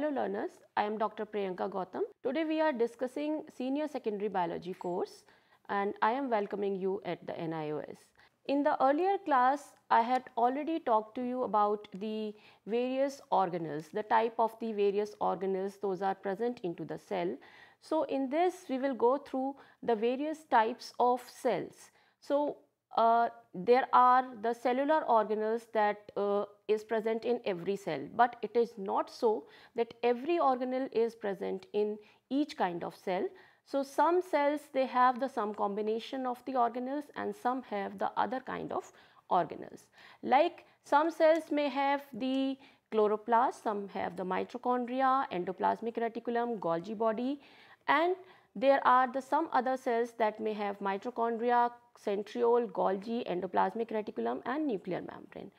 Hello learners, I am Dr. Priyanka Gautam. Today we are discussing Senior Secondary Biology course and I am welcoming you at the NIOS. In the earlier class, I had already talked to you about the various organelles, the type of the various organelles those are present into the cell. So in this we will go through the various types of cells. So uh, there are the cellular organelles that uh, is present in every cell, but it is not so that every organelle is present in each kind of cell. So, some cells they have the some combination of the organelles and some have the other kind of organelles. Like some cells may have the chloroplast, some have the mitochondria, endoplasmic reticulum, Golgi body and there are the some other cells that may have mitochondria, centriole, Golgi, endoplasmic reticulum and nuclear membrane.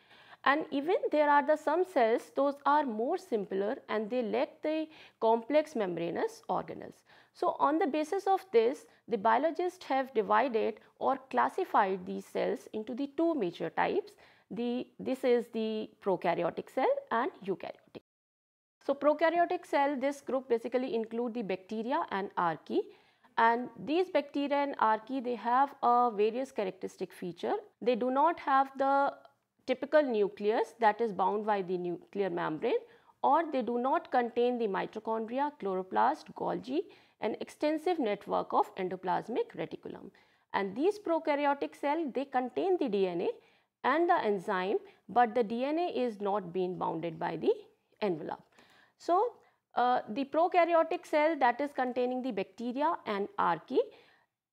And even there are the some cells, those are more simpler and they lack the complex membranous organelles. So on the basis of this, the biologists have divided or classified these cells into the two major types. The, this is the prokaryotic cell and eukaryotic. So prokaryotic cell, this group basically include the bacteria and archaea and these bacteria and archaea, they have a various characteristic feature. They do not have the typical nucleus that is bound by the nuclear membrane or they do not contain the mitochondria, chloroplast, Golgi an extensive network of endoplasmic reticulum. And these prokaryotic cell, they contain the DNA and the enzyme but the DNA is not being bounded by the envelope. So, uh, the prokaryotic cell that is containing the bacteria and archae.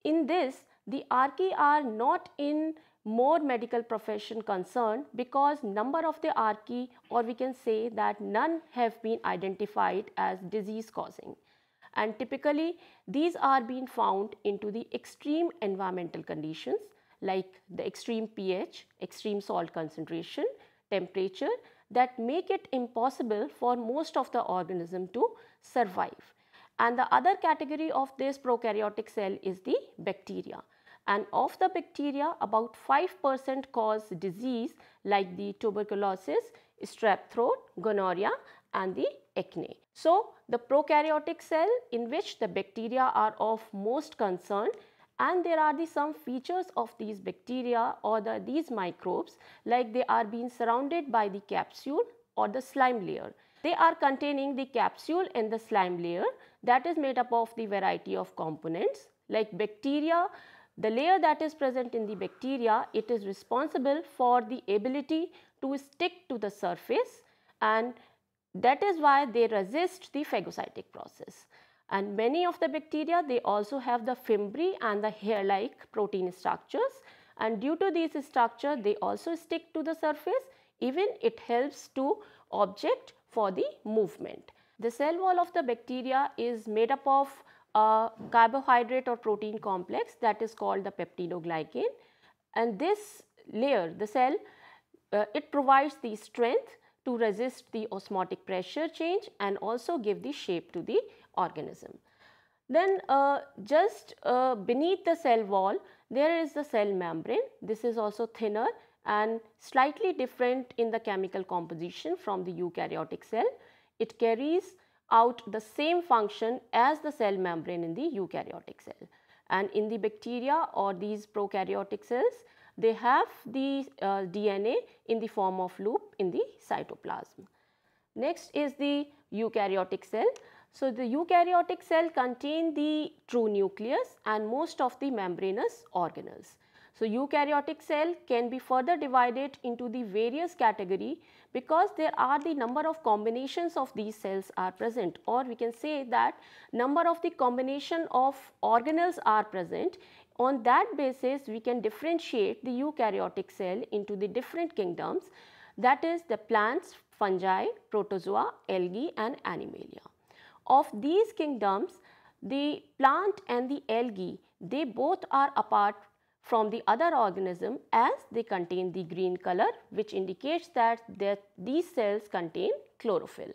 In this, the archae are not in more medical profession concerned because number of the archae, or we can say that none have been identified as disease causing and typically these are being found into the extreme environmental conditions like the extreme pH, extreme salt concentration, temperature that make it impossible for most of the organism to survive. And the other category of this prokaryotic cell is the bacteria. And of the bacteria, about 5% cause disease like the tuberculosis, strep throat, gonorrhea and the acne. So, the prokaryotic cell in which the bacteria are of most concern and there are the some features of these bacteria or the, these microbes like they are being surrounded by the capsule or the slime layer. They are containing the capsule and the slime layer that is made up of the variety of components like bacteria. The layer that is present in the bacteria, it is responsible for the ability to stick to the surface and that is why they resist the phagocytic process. And many of the bacteria, they also have the fimbri and the hair-like protein structures. And due to these structure, they also stick to the surface. Even it helps to object for the movement. The cell wall of the bacteria is made up of a carbohydrate or protein complex that is called the peptidoglycan. And this layer, the cell, uh, it provides the strength to resist the osmotic pressure change and also give the shape to the organism. Then uh, just uh, beneath the cell wall there is the cell membrane. This is also thinner and slightly different in the chemical composition from the eukaryotic cell. It carries out the same function as the cell membrane in the eukaryotic cell. And in the bacteria or these prokaryotic cells, they have the uh, DNA in the form of loop in the cytoplasm. Next is the eukaryotic cell. So, the eukaryotic cell contain the true nucleus and most of the membranous organelles. So, eukaryotic cell can be further divided into the various category because there are the number of combinations of these cells are present or we can say that number of the combination of organelles are present. On that basis we can differentiate the eukaryotic cell into the different kingdoms that is the plants, fungi, protozoa, algae and animalia of these kingdoms, the plant and the algae, they both are apart from the other organism as they contain the green color which indicates that, that these cells contain chlorophyll.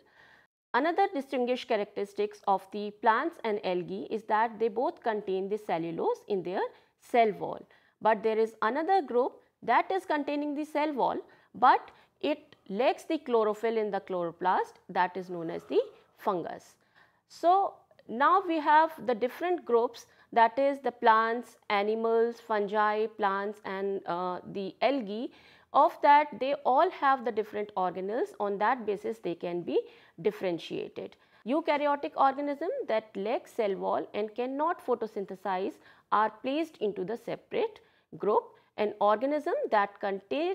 Another distinguished characteristics of the plants and algae is that they both contain the cellulose in their cell wall. But there is another group that is containing the cell wall but it lacks the chlorophyll in the chloroplast that is known as the fungus. So, now we have the different groups that is the plants, animals, fungi, plants and uh, the algae of that they all have the different organelles on that basis they can be differentiated. Eukaryotic organism that lack cell wall and cannot photosynthesize are placed into the separate group and organism that contain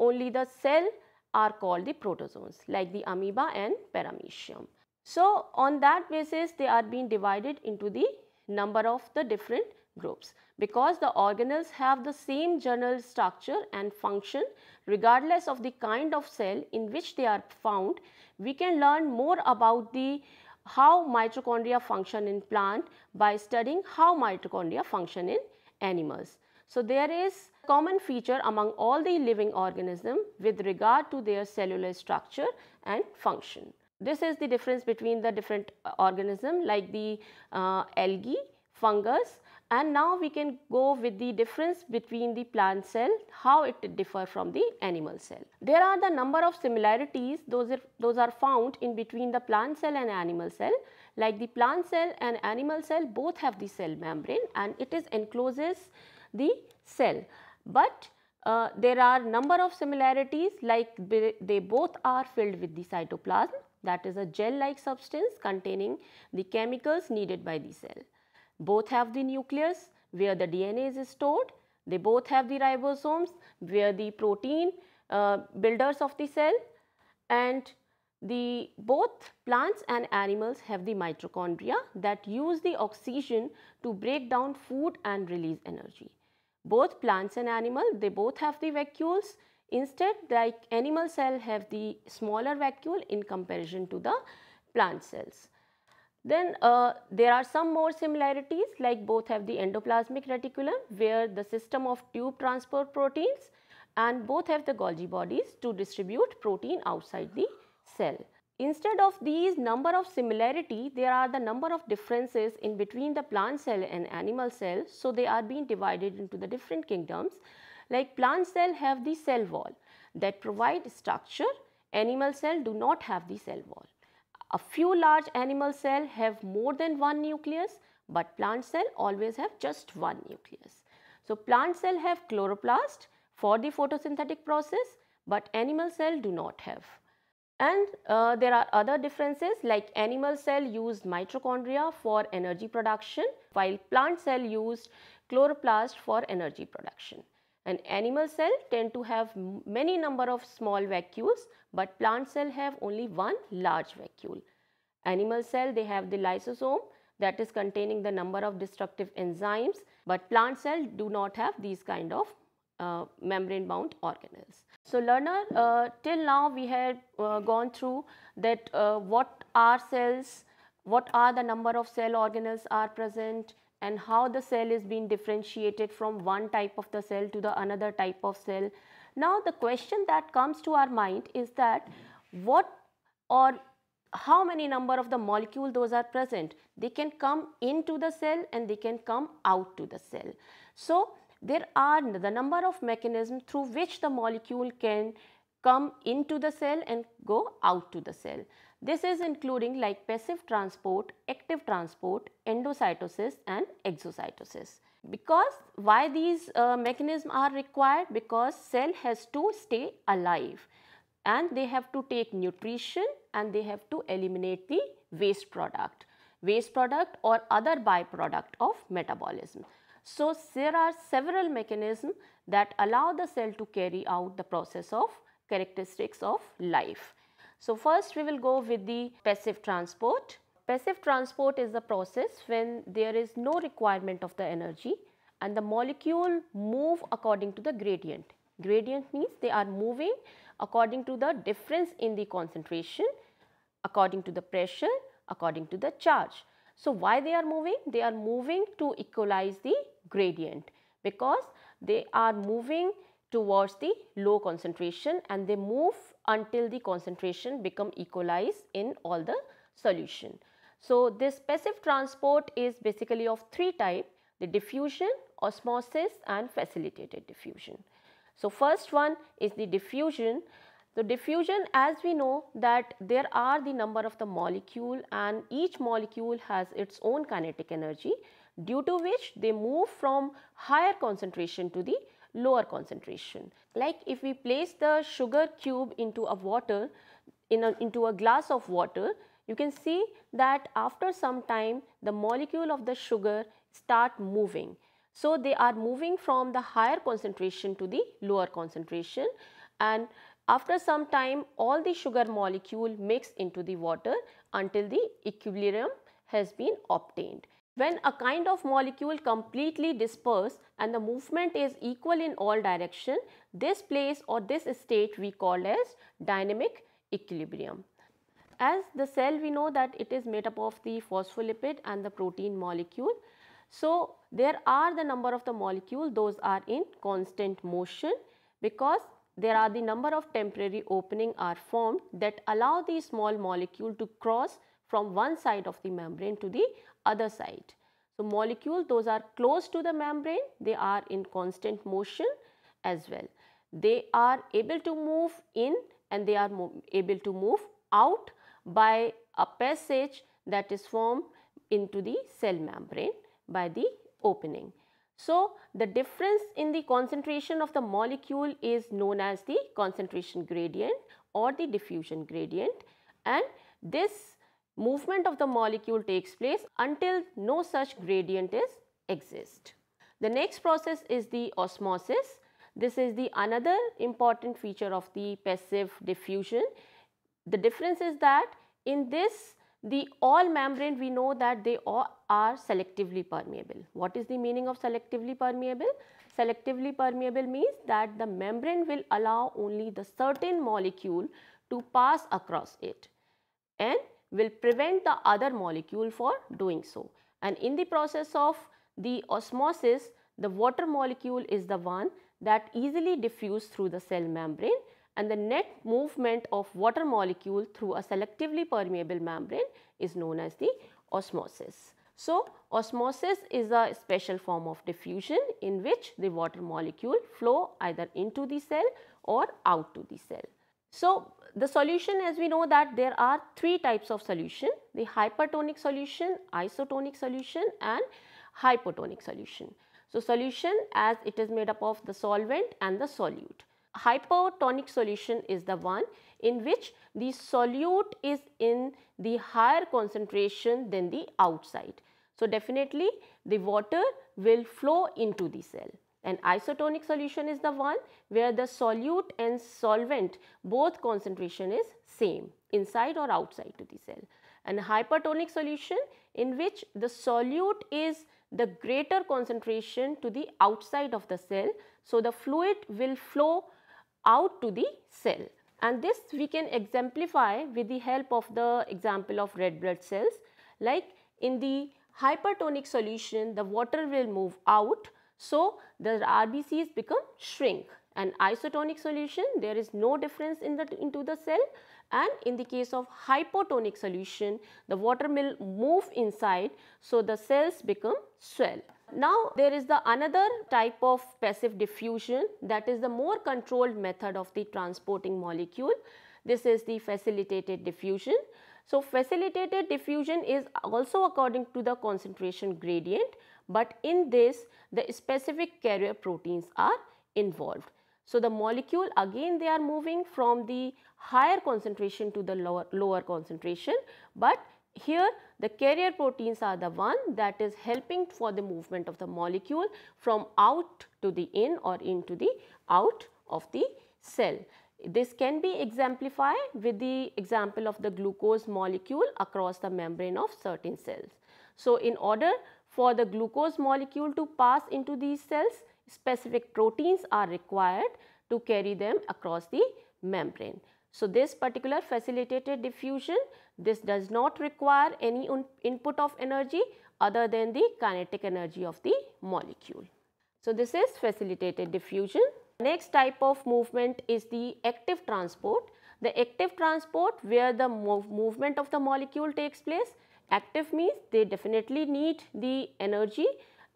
only the cell are called the protozoans like the amoeba and paramecium. So, on that basis they are being divided into the number of the different groups. Because the organelles have the same general structure and function regardless of the kind of cell in which they are found, we can learn more about the how mitochondria function in plant by studying how mitochondria function in animals. So, there is common feature among all the living organism with regard to their cellular structure and function. This is the difference between the different uh, organism like the uh, algae, fungus and now we can go with the difference between the plant cell, how it differ from the animal cell. There are the number of similarities those are, those are found in between the plant cell and animal cell like the plant cell and animal cell both have the cell membrane and it is encloses the cell. But uh, there are number of similarities like they both are filled with the cytoplasm that is a gel-like substance containing the chemicals needed by the cell. Both have the nucleus where the DNA is stored. They both have the ribosomes where the protein uh, builders of the cell and the both plants and animals have the mitochondria that use the oxygen to break down food and release energy. Both plants and animals, they both have the vacuoles Instead, like animal cell have the smaller vacuole in comparison to the plant cells. Then uh, there are some more similarities like both have the endoplasmic reticulum where the system of tube transport proteins and both have the Golgi bodies to distribute protein outside the cell. Instead of these number of similarity, there are the number of differences in between the plant cell and animal cell. So, they are being divided into the different kingdoms like plant cell have the cell wall that provide structure, animal cell do not have the cell wall. A few large animal cell have more than one nucleus but plant cell always have just one nucleus. So plant cell have chloroplast for the photosynthetic process but animal cell do not have. And uh, there are other differences like animal cell used mitochondria for energy production while plant cell used chloroplast for energy production. An animal cell tend to have many number of small vacuoles but plant cell have only one large vacuole. Animal cell they have the lysosome that is containing the number of destructive enzymes but plant cell do not have these kind of uh, membrane bound organelles. So, learner uh, till now we had uh, gone through that uh, what are cells, what are the number of cell organelles are present, and how the cell is being differentiated from one type of the cell to the another type of cell. Now the question that comes to our mind is that what or how many number of the molecule those are present. They can come into the cell and they can come out to the cell. So there are the number of mechanisms through which the molecule can come into the cell and go out to the cell. This is including like passive transport, active transport, endocytosis and exocytosis. Because why these uh, mechanisms are required? Because cell has to stay alive and they have to take nutrition and they have to eliminate the waste product, waste product or other byproduct of metabolism. So, there are several mechanisms that allow the cell to carry out the process of characteristics of life. So, first we will go with the passive transport. Passive transport is the process when there is no requirement of the energy and the molecule move according to the gradient. Gradient means they are moving according to the difference in the concentration, according to the pressure, according to the charge. So, why they are moving? They are moving to equalize the gradient because they are moving towards the low concentration and they move until the concentration become equalized in all the solution. So, this passive transport is basically of three type the diffusion, osmosis and facilitated diffusion. So, first one is the diffusion. So, diffusion as we know that there are the number of the molecule and each molecule has its own kinetic energy due to which they move from higher concentration to the lower concentration. Like if we place the sugar cube into a water, in a, into a glass of water, you can see that after some time the molecule of the sugar start moving. So, they are moving from the higher concentration to the lower concentration and after some time all the sugar molecule mix into the water until the equilibrium has been obtained. When a kind of molecule completely disperse and the movement is equal in all direction, this place or this state we call as dynamic equilibrium. As the cell we know that it is made up of the phospholipid and the protein molecule. So, there are the number of the molecule those are in constant motion because there are the number of temporary opening are formed that allow the small molecule to cross from one side of the membrane to the other side. So, molecules those are close to the membrane they are in constant motion as well. They are able to move in and they are able to move out by a passage that is formed into the cell membrane by the opening. So, the difference in the concentration of the molecule is known as the concentration gradient or the diffusion gradient and this movement of the molecule takes place until no such gradient is exist. The next process is the osmosis. This is the another important feature of the passive diffusion. The difference is that in this the all membrane we know that they all are selectively permeable. What is the meaning of selectively permeable? Selectively permeable means that the membrane will allow only the certain molecule to pass across it and will prevent the other molecule for doing so. And in the process of the osmosis, the water molecule is the one that easily diffuse through the cell membrane and the net movement of water molecule through a selectively permeable membrane is known as the osmosis. So, osmosis is a special form of diffusion in which the water molecule flow either into the cell or out to the cell. So, the solution as we know that there are three types of solution, the hypertonic solution, isotonic solution and hypotonic solution. So, solution as it is made up of the solvent and the solute. Hypotonic solution is the one in which the solute is in the higher concentration than the outside. So, definitely the water will flow into the cell. An isotonic solution is the one where the solute and solvent both concentration is same inside or outside to the cell. An hypertonic solution in which the solute is the greater concentration to the outside of the cell. So, the fluid will flow out to the cell and this we can exemplify with the help of the example of red blood cells like in the hypertonic solution the water will move out so, the RBCs become shrink an isotonic solution there is no difference in the into the cell and in the case of hypotonic solution the water will move inside so the cells become swell. Now there is the another type of passive diffusion that is the more controlled method of the transporting molecule. This is the facilitated diffusion. So facilitated diffusion is also according to the concentration gradient but in this the specific carrier proteins are involved. So, the molecule again they are moving from the higher concentration to the lower, lower concentration, but here the carrier proteins are the one that is helping for the movement of the molecule from out to the in or into the out of the cell. This can be exemplified with the example of the glucose molecule across the membrane of certain cells. So, in order for the glucose molecule to pass into these cells, specific proteins are required to carry them across the membrane. So, this particular facilitated diffusion, this does not require any input of energy other than the kinetic energy of the molecule. So, this is facilitated diffusion. Next type of movement is the active transport. The active transport where the mov movement of the molecule takes place active means they definitely need the energy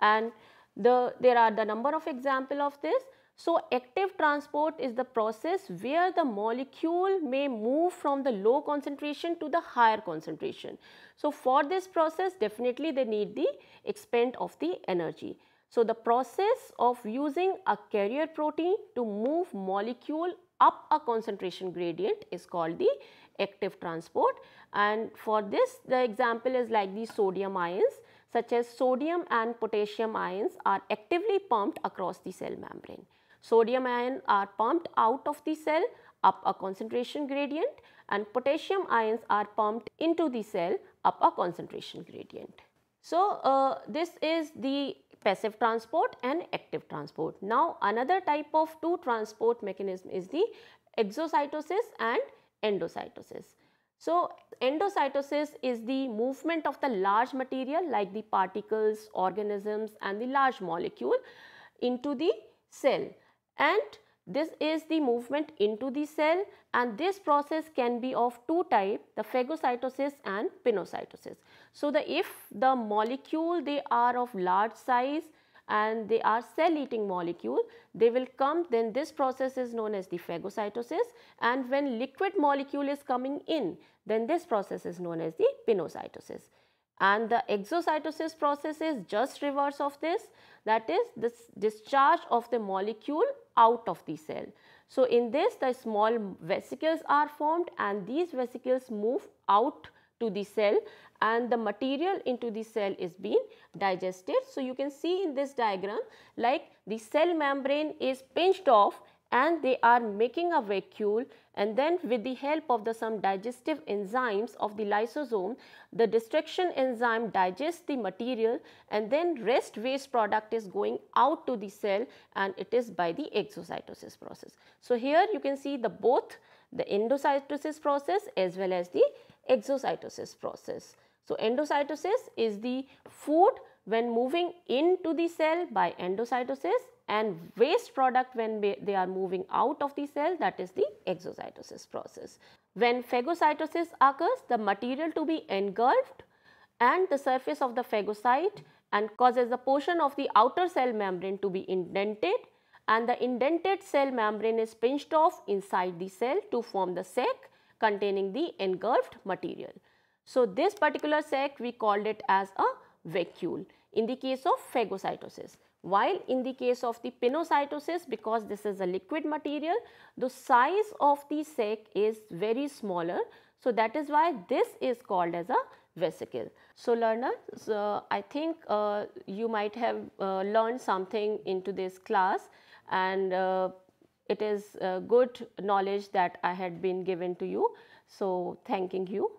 and the there are the number of example of this. So, active transport is the process where the molecule may move from the low concentration to the higher concentration. So, for this process definitely they need the expend of the energy. So, the process of using a carrier protein to move molecule up a concentration gradient is called the active transport and for this the example is like the sodium ions such as sodium and potassium ions are actively pumped across the cell membrane. Sodium ions are pumped out of the cell up a concentration gradient and potassium ions are pumped into the cell up a concentration gradient. So, uh, this is the passive transport and active transport. Now another type of two transport mechanism is the exocytosis and endocytosis. So endocytosis is the movement of the large material like the particles, organisms and the large molecule into the cell and this is the movement into the cell and this process can be of two type the phagocytosis and pinocytosis. So, the if the molecule they are of large size and they are cell eating molecule, they will come then this process is known as the phagocytosis and when liquid molecule is coming in then this process is known as the pinocytosis. And the exocytosis process is just reverse of this that is this discharge of the molecule out of the cell. So, in this the small vesicles are formed and these vesicles move out to the cell and the material into the cell is being digested. So, you can see in this diagram like the cell membrane is pinched off and they are making a vacuole and then with the help of the some digestive enzymes of the lysosome, the destruction enzyme digests the material and then rest waste product is going out to the cell and it is by the exocytosis process. So, here you can see the both the endocytosis process as well as the exocytosis process. So endocytosis is the food when moving into the cell by endocytosis and waste product when they are moving out of the cell that is the exocytosis process. When phagocytosis occurs, the material to be engulfed and the surface of the phagocyte and causes a portion of the outer cell membrane to be indented and the indented cell membrane is pinched off inside the cell to form the sac containing the engulfed material. So this particular sac we called it as a vacuole in the case of phagocytosis. While in the case of the pinocytosis because this is a liquid material the size of the sac is very smaller. So that is why this is called as a vesicle. So learners I think uh, you might have uh, learned something into this class and uh, it is good knowledge that I had been given to you. So, thanking you.